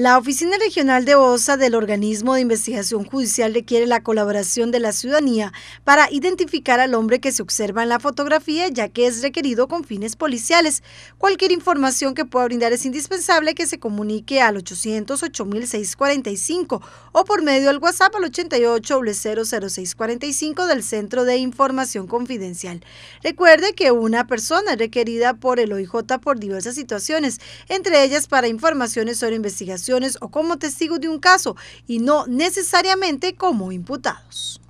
La Oficina Regional de OSA del Organismo de Investigación Judicial requiere la colaboración de la ciudadanía para identificar al hombre que se observa en la fotografía, ya que es requerido con fines policiales. Cualquier información que pueda brindar es indispensable que se comunique al 808 8645 o por medio del WhatsApp al 88 00645 del Centro de Información Confidencial. Recuerde que una persona es requerida por el OIJ por diversas situaciones, entre ellas para informaciones sobre investigación o como testigos de un caso y no necesariamente como imputados.